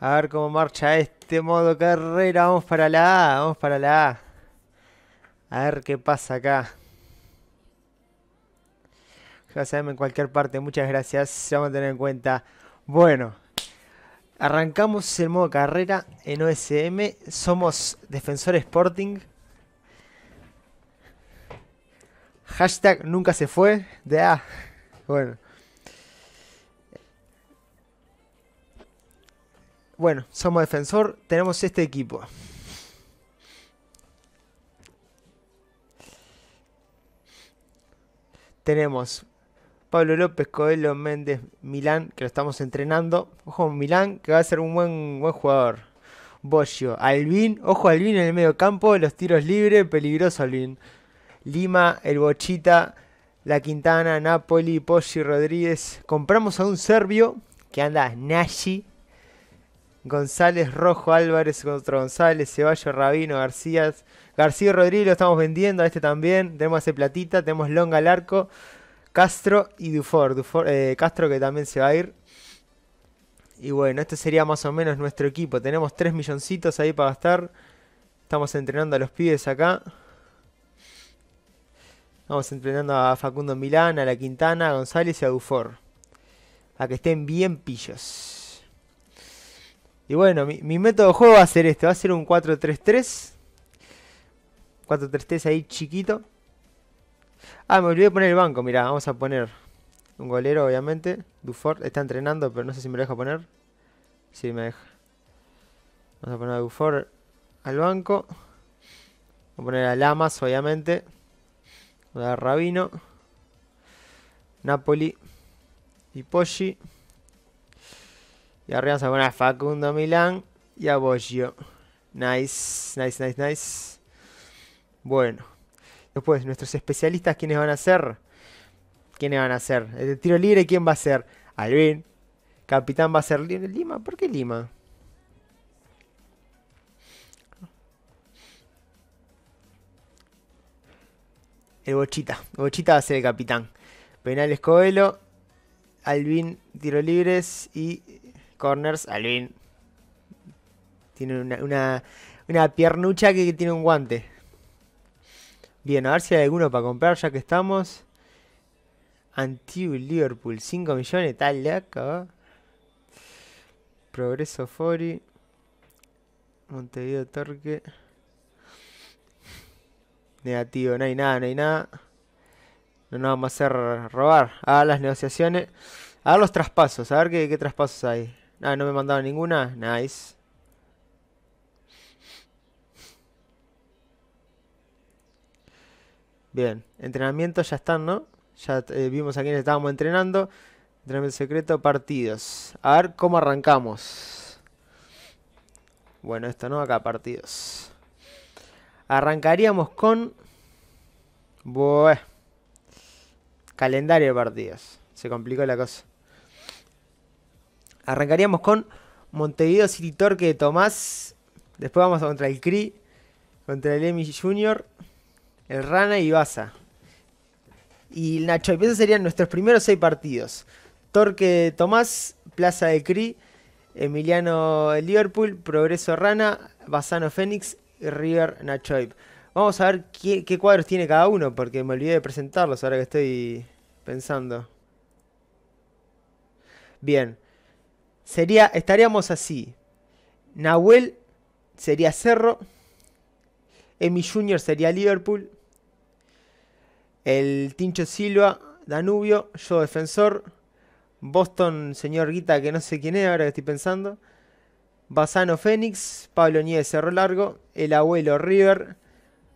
A ver cómo marcha este modo carrera. Vamos para la A, vamos para la A. A ver qué pasa acá. Ya saben, en cualquier parte. Muchas gracias. Se vamos a tener en cuenta. Bueno, arrancamos el modo carrera en OSM. Somos Defensor Sporting. Hashtag nunca se fue. De Bueno. Bueno, somos defensor. Tenemos este equipo. Tenemos Pablo López, Coelho, Méndez, Milán, que lo estamos entrenando. Ojo, Milán, que va a ser un buen, buen jugador. Boschio, Alvin ojo Albín en el medio campo, los tiros libres, peligroso Albín. Lima, el Bochita, la Quintana, Napoli, Poggi, Rodríguez. Compramos a un serbio que anda Nashi. González, Rojo, Álvarez contra González, Ceballos, Rabino, García. García Rodríguez lo estamos vendiendo, a este también. Tenemos a Platita, tenemos Longa al arco, Castro y Dufor. Eh, Castro que también se va a ir. Y bueno, este sería más o menos nuestro equipo. Tenemos 3 milloncitos ahí para gastar. Estamos entrenando a los pibes acá. Vamos entrenando a Facundo Milán, a La Quintana, a González y a Dufor. A que estén bien pillos. Y bueno, mi, método de juego va a ser este. Va a ser un 4-3-3. 4-3-3 ahí chiquito. Ah, me olvidé de poner el banco, mirá, vamos a poner un golero, obviamente. Dufour está entrenando, pero no sé si me lo deja poner. Sí, me deja. Vamos a poner a Dufour al banco. Vamos a poner a Lamas, obviamente. Rabino. Napoli. Y Poggi. Y arriba se a Facundo Milán y a Boggio. Nice, nice, nice, nice. Bueno. Después, nuestros especialistas, ¿quiénes van a ser? ¿Quiénes van a ser? El tiro libre, ¿quién va a ser? Alvin. Capitán va a ser Lima. ¿Por qué Lima? el Bochita. Bochita va a ser el capitán. Penales Coelho, Alvin tiro libres y corners. Alvin tiene una, una, piernucha que, tiene un guante. Bien, a ver si hay alguno para comprar ya que estamos. Antiguo Liverpool, 5 millones, tal acá. Progreso Fori. Montevideo Torque negativo, no hay nada, no hay nada. No nos vamos a hacer robar. A las negociaciones. A los traspasos, a ver qué, traspasos hay. Ah, no me mandaron ninguna. Nice. Bien, entrenamiento ya están, ¿no? Ya eh, vimos a quiénes estábamos entrenando. Entrenamiento secreto, partidos. A ver cómo arrancamos. Bueno, esto no, acá partidos. Arrancaríamos con... Bueh. Calendario de partidos. Se complicó la cosa. Arrancaríamos con Montevideo City Torque de Tomás. Después vamos contra el CRI. Contra el Emi Junior. El Rana y Baza. Y Nacho, y esos serían nuestros primeros seis partidos. Torque de Tomás, Plaza de CRI, Emiliano Liverpool, Progreso Rana, Bazano Fénix, River Nachoib. Vamos a ver qué, cuadros tiene cada uno, porque me olvidé de presentarlos ahora que estoy pensando. Bien. Sería, estaríamos así. Nahuel sería Cerro. Emi Junior sería Liverpool. El Tincho Silva, Danubio. Yo defensor. Boston, señor Guita, que no sé quién es ahora que estoy pensando. Basano Fénix, Pablo Nieves Cerro Largo, El Abuelo River,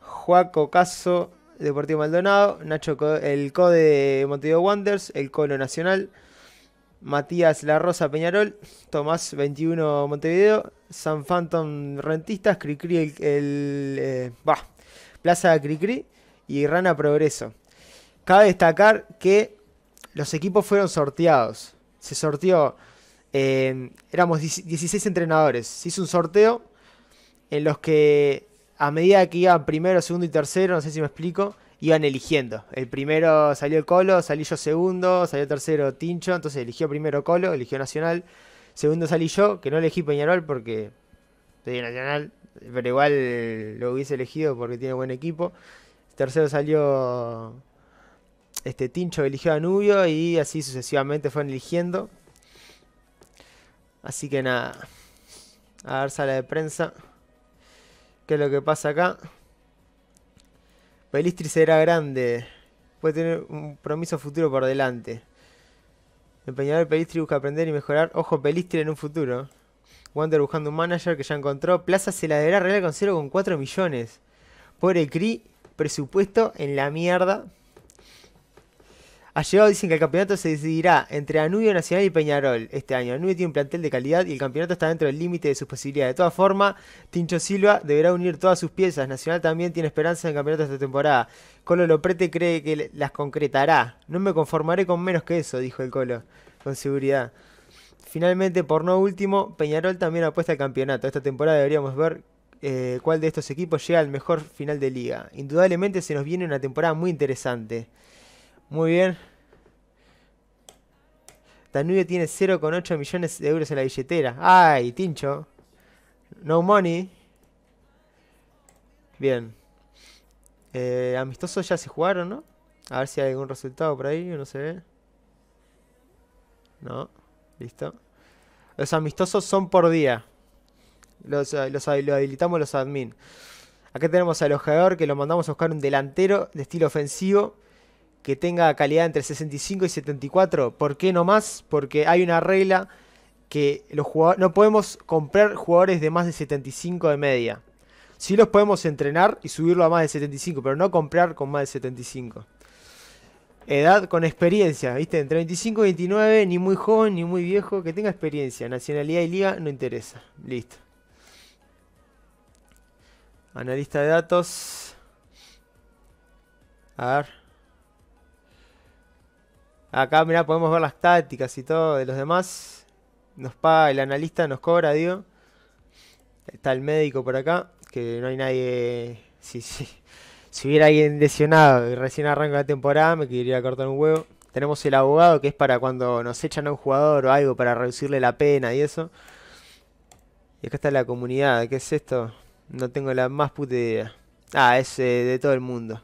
Juaco Caso, Deportivo Maldonado, Nacho el Code de Montevideo Wonders. El Colo Nacional, Matías La Rosa Peñarol, Tomás 21 Montevideo, San Phantom Rentistas, Cricri el, eh, bah, Plaza Cricri y Rana Progreso. Cabe destacar que los equipos fueron sorteados. Se sorteó Em, éramos 16 entrenadores. Se hizo un sorteo en los que a medida que iban primero, segundo y tercero, no sé si me explico, iban eligiendo. El primero salió el Colo, salí yo segundo, salió tercero Tincho, entonces eligió primero Colo, eligió Nacional. Segundo salí yo, que no elegí Peñarol porque Nacional, pero igual lo hubiese elegido porque tiene buen equipo. Tercero salió este Tincho, eligió a y así sucesivamente fueron eligiendo. Así que nada. A ver sala de prensa. ¿Qué es lo que pasa acá? Pelistri será grande. Puede tener un promiso futuro por delante. El Pelistri busca aprender y mejorar. Ojo Pelistri en un futuro. Wander buscando un manager que ya encontró. Plaza se la deberá Real con 0,4 millones. Pobre Cri, presupuesto en la mierda. Ha llegado dicen que el campeonato se decidirá entre Anubio Nacional y Peñarol este año. Anubio tiene un plantel de calidad y el campeonato está dentro del límite de sus posibilidades. De todas formas, Tincho Silva deberá unir todas sus piezas. Nacional también tiene esperanza en el campeonato esta temporada. Colo Loprete cree que las concretará. No me conformaré con menos que eso, dijo el Colo, con seguridad. Finalmente, por no último, Peñarol también apuesta al campeonato. Esta temporada deberíamos ver eh, cuál de estos equipos llega al mejor final de liga. Indudablemente se nos viene una temporada muy interesante. Muy bien. Danubio tiene 0,8 millones de euros en la billetera. ¡Ay, Tincho! No money. Bien. Eh, amistosos ya se jugaron, ¿no? A ver si hay algún resultado por ahí, no se ve. No, listo. Los amistosos son por día. Los, eh, habilitamos los admin. Acá tenemos al ojeador que lo mandamos a buscar un delantero de estilo ofensivo que tenga calidad entre 65 y 74. ¿Por qué no más? Porque hay una regla que los jugadores, no podemos comprar jugadores de más de 75 de media. Sí los podemos entrenar y subirlo a más de 75, pero no comprar con más de 75. Edad con experiencia, ¿viste? Entre 25 y 29, ni muy joven ni muy viejo, que tenga experiencia. Nacionalidad y liga no interesa. Listo. Analista de datos. A ver. Acá, mirá, podemos ver las tácticas y todo de los demás. Nos paga el analista, nos cobra, digo. Está el médico por acá, que no hay nadie... Sí, Si hubiera alguien lesionado y recién arranca la temporada, me quería cortar un huevo. Tenemos el abogado, que es para cuando nos echan a un jugador o algo, para reducirle la pena y eso. Y acá está la comunidad. ¿Qué es esto? No tengo la más puta idea. Ah, es eh, de todo el mundo.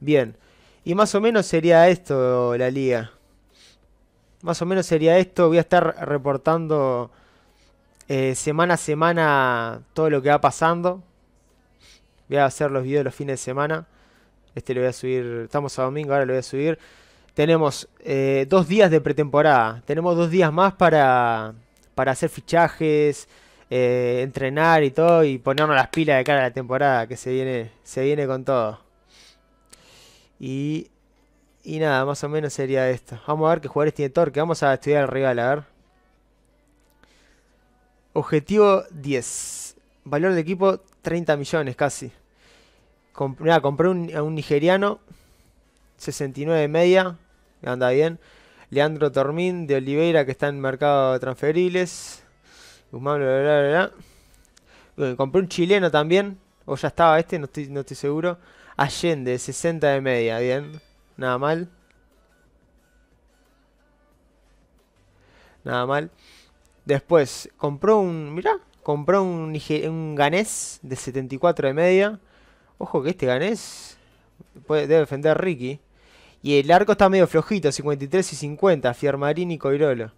Bien. Y más o menos sería esto la liga. Más o menos sería esto. Voy a estar reportando eh, semana a semana todo lo que va pasando. Voy a hacer los videos los fines de semana. Este lo voy a subir. Estamos a domingo, ahora lo voy a subir. Tenemos eh, dos días de pretemporada. Tenemos dos días más para, hacer fichajes, eh, entrenar y todo. Y ponernos las pilas de cara a la temporada que se viene, se viene con todo. Y, y nada, más o menos sería esto. Vamos a ver qué jugadores tiene Que Vamos a estudiar el rival, a ver. Objetivo 10. Valor de equipo 30 millones casi. compré un, a un nigeriano. 69 y media. Anda bien. Leandro Tormín de Oliveira que está en mercado de transferibles. Guzmán, compré un chileno también. O ya estaba este, no estoy seguro. Allende, 60 de media, bien. Nada mal. Nada mal. Después, compró un. mira, compró un, un ganés de 74 de media. Ojo que este ganés puede, debe defender a Ricky. Y el arco está medio flojito, 53 y 50, Fiermarín y Coirolo.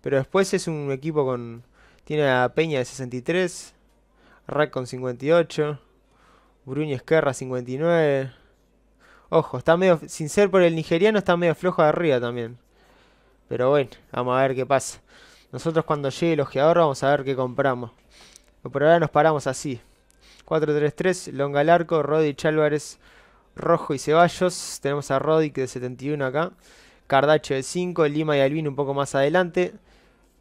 Pero después es un equipo con. Tiene a Peña de 63, Rack con 58. Bruñez Esquerra, 59. Ojo, está medio. Sin ser por el nigeriano, está medio flojo de arriba también. Pero bueno, vamos a ver qué pasa. Nosotros cuando llegue el ojeador vamos a ver qué compramos. Por ahora nos paramos así. 4-3-3, Longa al arco, Rodic Álvarez, Rojo y Ceballos. Tenemos a que de 71 acá. Cardacho de 5, Lima y Albino un poco más adelante.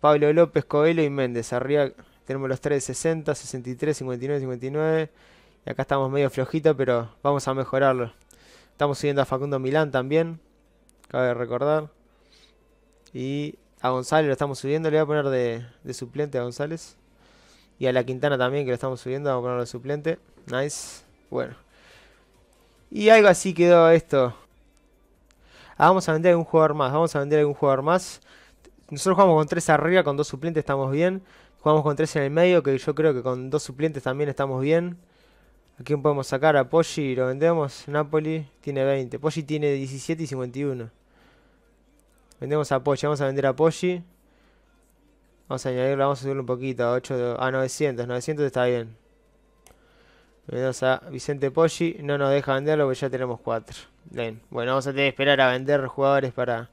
Pablo López, Coelho y Méndez. Arriba tenemos los 3 de 60, 63, 59, 59 acá estamos medio flojito, pero vamos a mejorarlo. Estamos subiendo a Facundo Milán también. Cabe recordar. Y a González lo estamos subiendo. Le voy a poner de, suplente a González. Y a la Quintana también, que lo estamos subiendo. Vamos a ponerlo de suplente. Nice. Bueno. Y algo así quedó esto. Ah, vamos a vender algún jugador más. Vamos a vender algún jugador más. Nosotros jugamos con tres arriba, con dos suplentes estamos bien. Jugamos con tres en el medio, que yo creo que con dos suplentes también estamos bien. ¿A quién podemos sacar? A Poggi lo vendemos. Napoli tiene 20. Poggi tiene 17 y 51. Vendemos a Poggi. Vamos a vender a Poggi. Vamos a añadirlo. Vamos a subirlo un poquito. A, 8, a 900. 900 está bien. Vendemos a Vicente Poggi. No nos deja venderlo porque ya tenemos 4. Bien. Bueno, vamos a tener que esperar a vender jugadores para,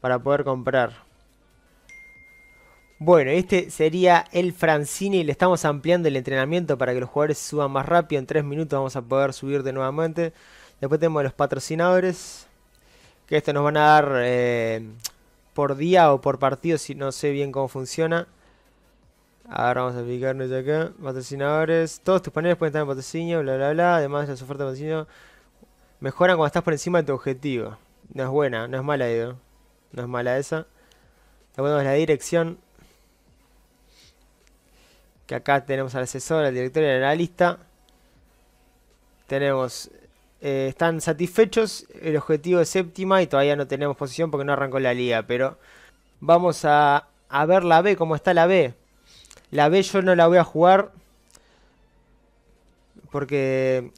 para poder comprar. Bueno, este sería el Francini. Le estamos ampliando el entrenamiento para que los jugadores suban más rápido. En 3 minutos vamos a poder subir de nuevamente. Después tenemos los patrocinadores. Que esto nos van a dar eh, por día o por partido. Si no sé bien cómo funciona. Ahora vamos a fijarnos acá. Patrocinadores. Todos tus paneles pueden estar en patrocinio. Bla, bla, bla. Además, las ofertas de patrocinio mejoran cuando estás por encima de tu objetivo. No es buena, no es mala, Edo. No es mala esa. Le tenemos la dirección que acá tenemos al asesor, al director y al analista. Tenemos, eh, están satisfechos, el objetivo es séptima y todavía no tenemos posición porque no arrancó la liga, pero vamos a, a ver la B, cómo está la B. La B yo no la voy a jugar porque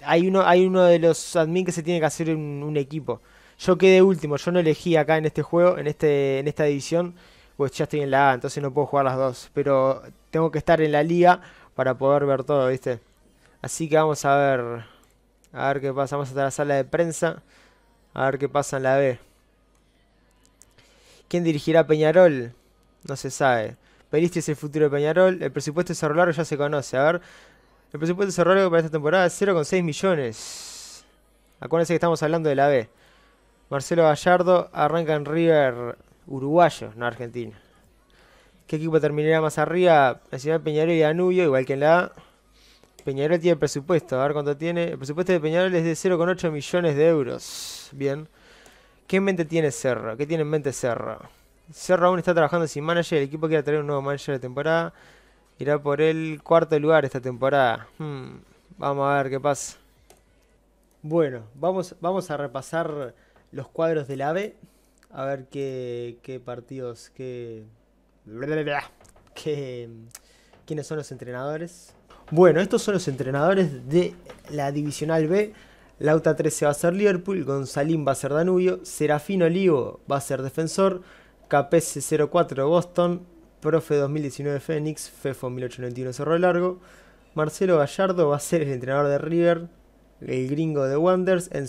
hay uno, hay uno de los admin que se tiene que hacer un, equipo. Yo quedé último, yo no elegí acá en este juego, en, este, en esta división pues ya estoy en la A, entonces no puedo jugar las dos. Pero tengo que estar en la liga para poder ver todo, ¿viste? Así que vamos a ver. A ver qué pasa. Vamos hasta la sala de prensa. A ver qué pasa en la B. ¿Quién dirigirá Peñarol? No se sabe. Periste es el futuro de Peñarol. El presupuesto de Cerro Largo ya se conoce. A ver. El presupuesto de Cerro Largo para esta temporada es 0,6 millones. Acuérdense que estamos hablando de la B. Marcelo Gallardo arranca en River Uruguayo, no Argentina. ¿Qué equipo terminará más arriba? de Peñarol y Anubio, igual que en la A. Peñarol tiene presupuesto, a ver cuánto tiene. El presupuesto de Peñarol es de 0,8 millones de euros. Bien. ¿Qué en mente tiene Cerro? ¿Qué tiene en mente Cerro? Cerro aún está trabajando sin manager, el equipo quiere traer un nuevo manager de temporada. Irá por el cuarto lugar esta temporada. Hmm, vamos a ver qué pasa. Bueno, vamos, vamos a repasar los cuadros del AVE a ver qué, partidos, qué, qué, quiénes son los entrenadores. Bueno, estos son los entrenadores de la Divisional B. Lauta 13 va a ser Liverpool, Gonzalín va a ser Danubio, Serafino Olivo va a ser Defensor, KPC 04 Boston, Profe 2019 Fénix, Fefo 1891 Cerro Largo, Marcelo Gallardo va a ser el entrenador de River, el gringo de Wonders, en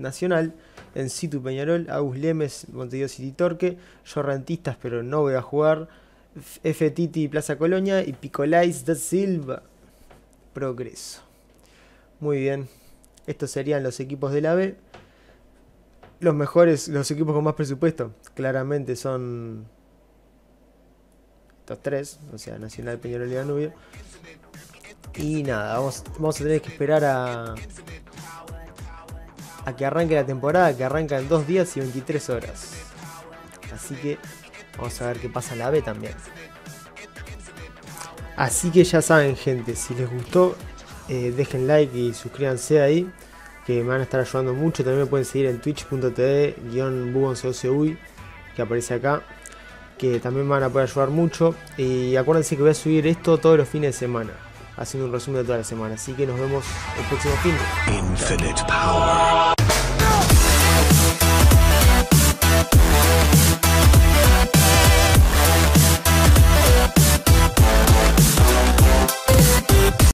Nacional, Encitu Peñarol, Agus Lemes, Montevideo City Torque, Rentistas pero no voy a jugar, F. Plaza Colonia y Picolais de Silva. Progreso. Muy bien. Estos serían los equipos de la B. Los mejores, los equipos con más presupuesto, claramente son estos tres, o sea, Nacional, Peñarol y Danubio. Y nada, vamos a tener que esperar a, a que arranque la temporada que arranca en dos días y 23 horas. Así que vamos a ver qué pasa en la B también. Así que ya saben gente, si les gustó, eh, dejen like y suscríbanse ahí, que me van a estar ayudando mucho. También me pueden seguir en twitch.tv-buboncocuy, que aparece acá, que también me van a poder ayudar mucho. Y acuérdense que voy a subir esto todos los fines de semana, haciendo un resumen de toda la semana. Así que nos vemos el próximo fin.